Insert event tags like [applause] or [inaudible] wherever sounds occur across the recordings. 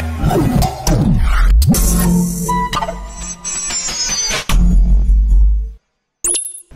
Oh!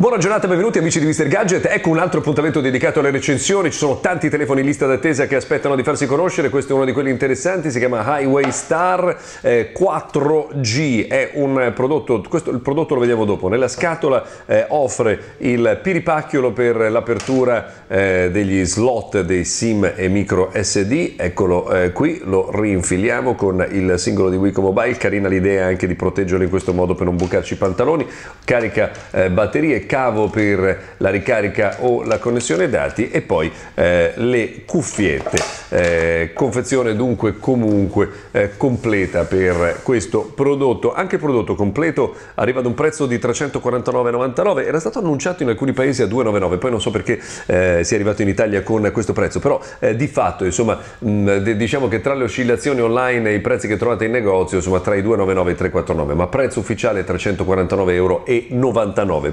Buona giornata, benvenuti amici di Mr. Gadget. Ecco un altro appuntamento dedicato alle recensioni. Ci sono tanti telefoni in lista d'attesa che aspettano di farsi conoscere. Questo è uno di quelli interessanti, si chiama Highway Star 4G. Eh, è un prodotto, questo, il prodotto lo vediamo dopo. Nella scatola eh, offre il piripacchiolo per l'apertura eh, degli slot dei SIM e micro SD. Eccolo eh, qui, lo rinfiliamo con il singolo di Wico Mobile. Carina l'idea anche di proteggerlo in questo modo per non bucarci i pantaloni. Carica eh, batterie cavo per la ricarica o la connessione dati e poi eh, le cuffiette. Eh, confezione dunque comunque eh, completa per questo prodotto, anche prodotto completo arriva ad un prezzo di 349,99, era stato annunciato in alcuni paesi a 2,99, poi non so perché eh, sia arrivato in Italia con questo prezzo, però eh, di fatto insomma mh, mm, diciamo che tra le oscillazioni online e i prezzi che trovate in negozio insomma tra i 2,99 e i 3,49, ma prezzo ufficiale 349,99 euro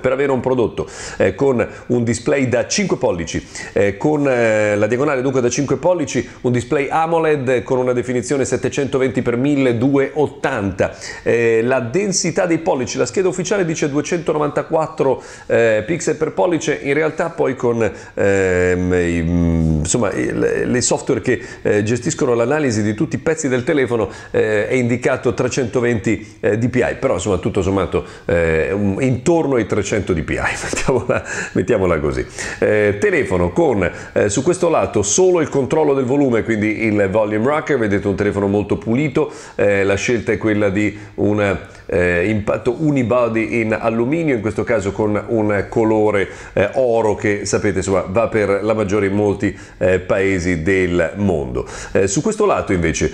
per avere un prodotto prodotto eh, con un display da 5 pollici, eh, con eh, la diagonale dunque da 5 pollici, un display AMOLED con una definizione 720x1280, eh, la densità dei pollici, la scheda ufficiale dice 294 eh, pixel per pollice, in realtà poi con ehm, mm, insomma, le software che eh, gestiscono l'analisi di tutti i pezzi del telefono è indicato 320 dpi, però insomma tutto sommato intorno ai 300 dpi capirai, [laughs] mettiamola, mettiamola così. Eh, telefono con eh, su questo lato solo il controllo del volume, quindi il volume rocker, vedete un telefono molto pulito, eh, la scelta è quella di un eh, impatto unibody in alluminio, in questo caso con un colore eh, oro che sapete insomma, va per la maggiore in molti eh, paesi del mondo. su questo lato invece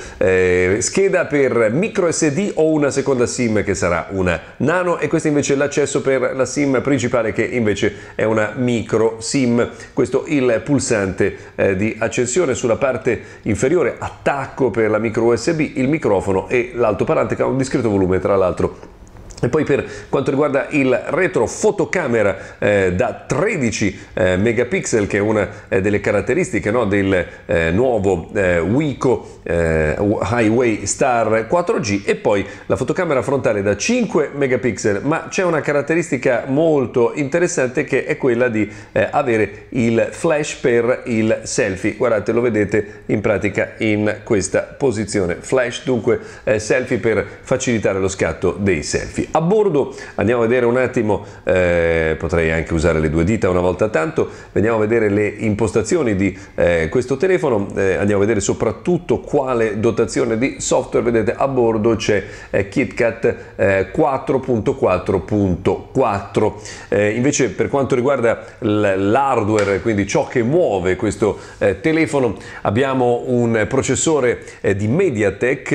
scheda per micro SD o una seconda SIM che sarà una nano e questo invece è l'accesso per la SIM principale pare che invece è una micro SIM. Questo il pulsante eh, di accensione sulla parte inferiore, attacco per la micro USB, il microfono e l'altoparlante che ha un discreto volume tra l'altro e poi per quanto riguarda il retro fotocamera eh, da 13 eh, megapixel, che è una eh, delle caratteristiche no, del eh, nuovo Wico eh, eh, Highway Star 4G, e poi la fotocamera frontale da 5 megapixel, ma c'è una caratteristica molto interessante che è quella di avere il flash per il selfie. Guardate, lo vedete in pratica in questa posizione. Flash dunque selfie per facilitare lo scatto dei selfie a bordo. Andiamo a vedere un attimo, eh, potrei anche usare le due dita una volta tanto, andiamo a vedere le impostazioni di eh, questo telefono, eh, andiamo a vedere soprattutto quale dotazione di software, vedete a bordo c'è eh, KitKat 4.4.4. Eh, eh, invece per quanto riguarda l'hardware, quindi ciò che muove questo telefono, abbiamo un processore di MediaTek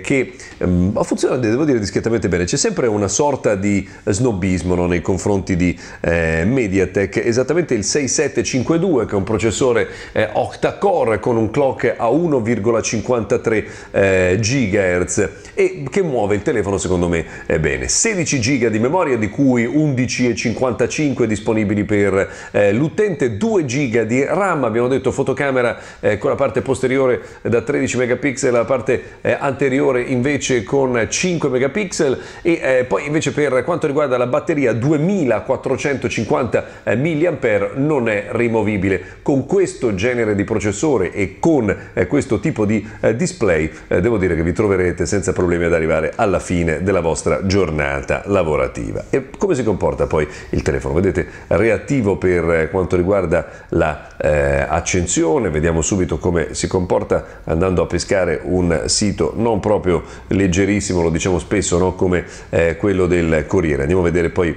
che mm, funziona, devo dire, discretamente bene. C'è sempre una sorta di snobismo no, nei confronti di eh, MediaTek, esattamente il 6752 che è un processore eh, octa-core con un clock a 1,53 eh, GHz e che muove il telefono secondo me è eh, bene. 16 GB di memoria di cui 11,55 disponibili per eh, l'utente, 2 GB di RAM, abbiamo detto fotocamera eh, con la parte posteriore da 13 megapixel, la parte anteriore invece con 5 megapixel e eh, poi invece per quanto riguarda la batteria 2450 eh, mAh non è rimovibile. Con questo genere di processore e con eh, questo tipo di eh, display eh, devo dire che vi troverete senza problemi ad arrivare alla fine della vostra giornata lavorativa. E come si comporta poi il telefono? Vedete reattivo per eh, quanto riguarda l'accensione, la, vediamo subito come si comporta andando a pescare un sito non proprio leggerissimo, lo diciamo spesso, no? come eh, quello del Corriere. Andiamo a vedere poi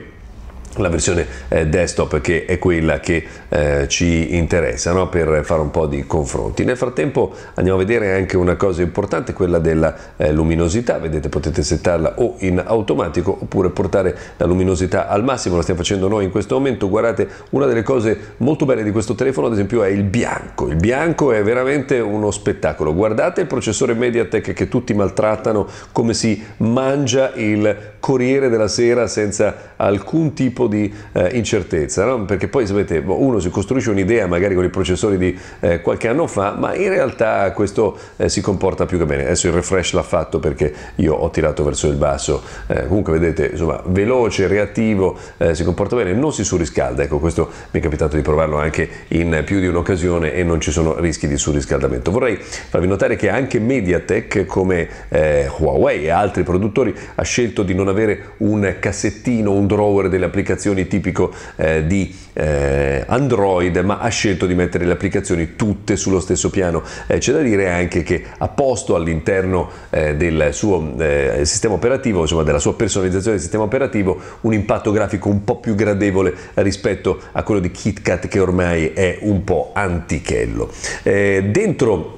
la versione eh, desktop che è quella che eh, ci interessa no? per fare un po' di confronti. Nel frattempo andiamo a vedere anche una cosa importante, quella della eh, luminosità, vedete potete settarla o in automatico oppure portare la luminosità al massimo, lo stiamo facendo noi in questo momento, guardate una delle cose molto belle di questo telefono ad esempio è il bianco, il bianco è veramente uno spettacolo, guardate il processore Mediatek che tutti maltrattano come si mangia il Corriere della Sera senza alcun tipo di eh, incertezza, no? perché poi sapete, boh, uno si costruisce un'idea magari con i processori di eh, qualche anno fa, ma in realtà questo eh, si comporta più che bene. Adesso il refresh l'ha fatto perché io ho tirato verso il basso, eh, comunque vedete, insomma, veloce, reattivo, eh, si comporta bene, non si surriscalda, ecco questo mi è capitato di provarlo anche in più di un'occasione e non ci sono rischi di surriscaldamento. Vorrei farvi notare che anche MediaTek come eh, Huawei e altri produttori ha scelto di non avere un cassettino, un drawer delle applicazioni tipico eh, di eh, Android, ma ha scelto di mettere le applicazioni tutte sullo stesso piano. Eh, c'è da dire anche che ha posto all'interno eh, del suo eh, sistema operativo, insomma della sua personalizzazione del sistema operativo, un impatto grafico un po' più gradevole rispetto a quello di KitKat che ormai è un po' antichello. Eh, dentro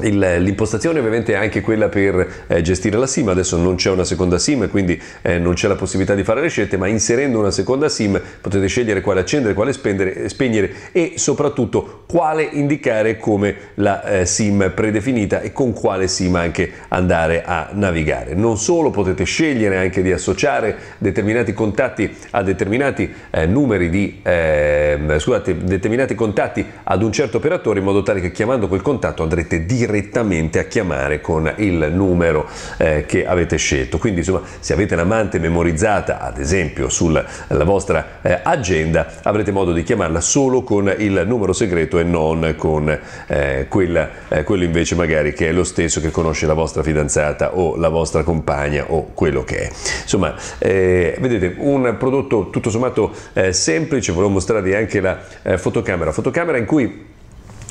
l'impostazione ovviamente è anche quella per eh, gestire la SIM, adesso non c'è una seconda SIM quindi eh, non c'è la possibilità di fare le scelte, ma inserendo una seconda SIM potete scegliere quale accendere, quale spendere, eh, spegnere e soprattutto quale indicare come la eh, SIM predefinita e con quale SIM anche andare a navigare. Non solo potete scegliere anche di associare determinati contatti a determinati eh, numeri di ehm, scusate, determinati contatti ad un certo operatore in modo tale che chiamando quel contatto andrete direttamente direttamente a chiamare con il numero eh, che avete scelto. Quindi insomma se avete l'amante memorizzata ad esempio sulla vostra eh, agenda avrete modo di chiamarla solo con il numero segreto e non con eh, quella, eh, quello invece magari che è lo stesso che conosce la vostra fidanzata o la vostra compagna o quello che è. Insomma eh, vedete un prodotto tutto sommato eh, semplice, volevo mostrarvi anche la fotocamera, fotocamera in cui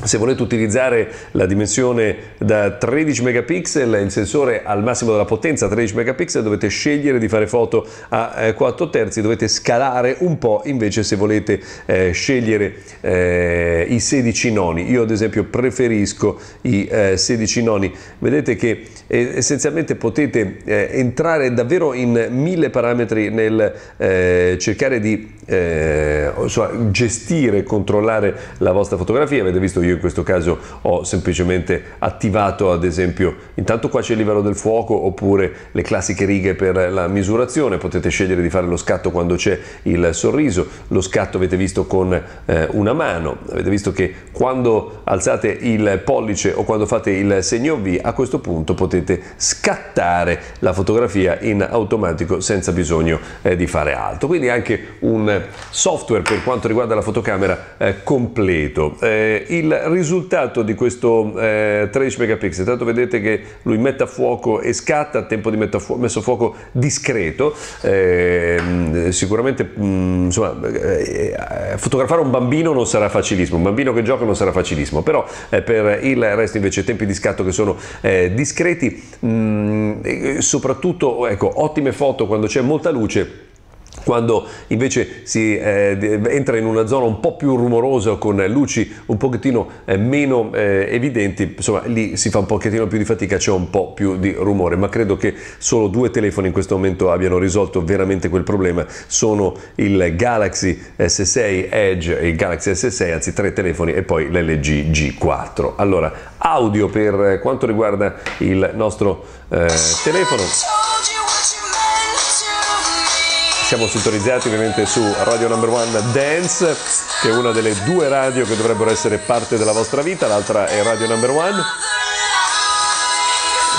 se volete utilizzare la dimensione da 13 megapixel, il sensore al massimo della potenza 13 megapixel, dovete scegliere di fare foto a 4 eh, terzi, dovete scalare un po', invece se volete eh, scegliere eh, i 16 noni. Io ad esempio preferisco i eh, 16 noni. Vedete che eh, essenzialmente potete eh, entrare davvero in mille parametri nel cercare di gestire, e controllare la vostra fotografia. Avete visto io io in questo caso ho semplicemente attivato ad esempio intanto qua c'è il livello del fuoco oppure le classiche righe per la misurazione, potete scegliere di fare lo scatto quando c'è il sorriso, lo scatto avete visto con eh, una mano, avete visto che quando alzate il pollice o quando fate il segno V a questo punto potete scattare la fotografia in automatico senza bisogno eh, di fare altro, quindi anche un software per quanto riguarda la fotocamera eh, completo. Eh, il risultato di questo eh, 13 megapixel, tanto vedete che lui mette a fuoco e scatta a tempo di metta fu- messo a fuoco discreto, eh, sicuramente mh, mm, insomma, eh, fotografare un bambino non sarà facilissimo, un bambino che gioca non sarà facilissimo, però eh, per il resto invece tempi di scatto che sono eh, discreti, mh, mm, soprattutto ecco, ottime foto quando c'è molta luce quando invece si eh, entra in una zona un po' più rumorosa con luci un pochettino eh, meno eh, evidenti, insomma lì si fa un pochettino più di fatica, c'è un po' più di rumore, ma credo che solo due telefoni in questo momento abbiano risolto veramente quel problema, sono il Galaxy S6 Edge e il Galaxy S6, anzi tre telefoni e poi l'LG G4. Allora, audio per eh, quanto riguarda il nostro eh, telefono siamo sintonizzati ovviamente su Radio Number One Dance, che è una delle due radio che dovrebbero essere parte della vostra vita, l'altra è Radio Number One.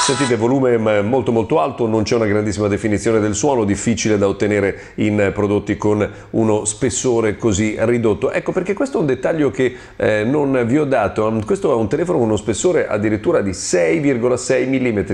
Sentite volume molto molto alto, non c'è una grandissima definizione del suono, difficile da ottenere in prodotti con uno spessore così ridotto. Ecco perché questo è un dettaglio che eh, non vi ho dato, questo è un telefono con uno spessore addirittura di 6,6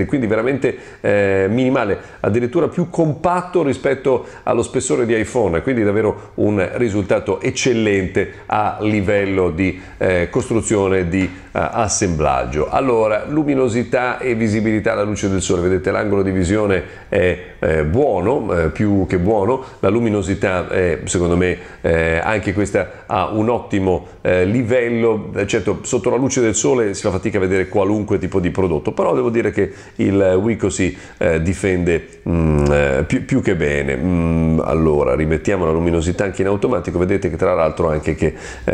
mm, quindi veramente eh, minimale, addirittura più compatto rispetto allo spessore di iPhone, quindi davvero un risultato eccellente a livello di eh, costruzione, di eh, assemblaggio. Allora, luminosità e visibilità visibilità alla luce del sole, vedete l'angolo di visione è eh, buono, eh, più che buono, la luminosità è, secondo me eh, anche questa ha un ottimo eh, livello, eh, certo sotto la luce del sole si fa fatica a vedere qualunque tipo di prodotto, però devo dire che il Wico si eh, difende mh, mm, più, più, che bene. Mh, mm, allora rimettiamo la luminosità anche in automatico, vedete che tra l'altro anche, che,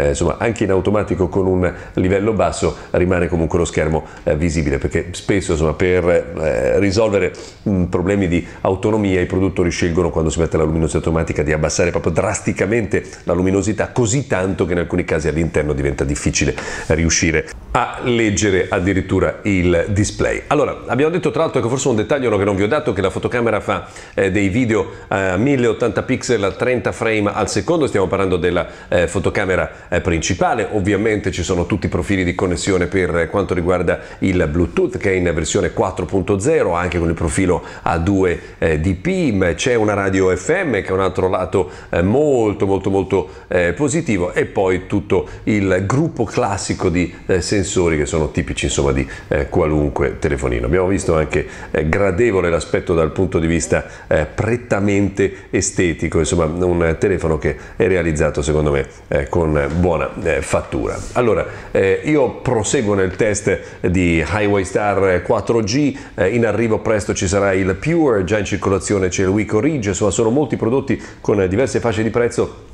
insomma, anche in automatico con un livello basso rimane comunque lo schermo visibile perché spesso insomma per per eh, risolvere mh, mm, problemi di autonomia i produttori scelgono quando si mette la luminosità automatica di abbassare proprio drasticamente la luminosità così tanto che in alcuni casi all'interno diventa difficile riuscire a leggere addirittura il display. Allora, abbiamo detto tra l'altro che forse un dettaglio che non vi ho dato che la fotocamera fa eh, dei video a eh, 1080 pixel a 30 frame al secondo, stiamo parlando della eh, fotocamera eh, principale, ovviamente ci sono tutti i profili di connessione per eh, quanto riguarda il Bluetooth che è in versione 4.0 anche con il profilo a 2 eh, dp, c'è una radio FM che è un altro lato molto molto molto positivo e poi tutto il gruppo classico di sensori sensori che sono tipici insomma, di eh, qualunque telefonino. Abbiamo visto anche eh, gradevole l'aspetto dal punto di vista eh, prettamente estetico, insomma un telefono che è realizzato secondo me eh, con buona eh, fattura. Allora eh, io proseguo nel test di Highway Star 4G, in arrivo presto ci sarà il Pure, già in circolazione c'è il Wico Ridge, insomma sono molti prodotti con diverse fasce di prezzo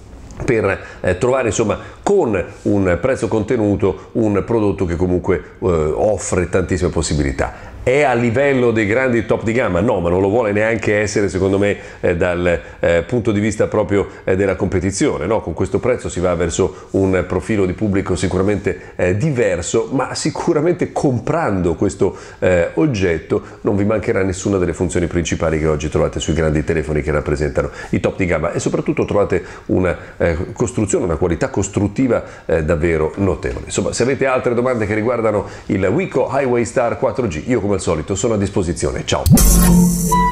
per eh, trovare insomma, con un prezzo contenuto un prodotto che comunque eh, offre tantissime possibilità è a livello dei grandi top di gamma? No, ma non lo vuole neanche essere secondo me eh, dal eh, punto di vista proprio eh, della competizione. No? Con questo prezzo si va verso un profilo di pubblico sicuramente eh, diverso, ma sicuramente comprando questo eh, oggetto non vi mancherà nessuna delle funzioni principali che oggi trovate sui grandi telefoni che rappresentano i top di gamma e soprattutto trovate una eh, costruzione, una qualità costruttiva davvero notevole. Insomma, se avete altre domande che riguardano il Wico Highway Star 4G, io come come al solito sono a disposizione. Ciao!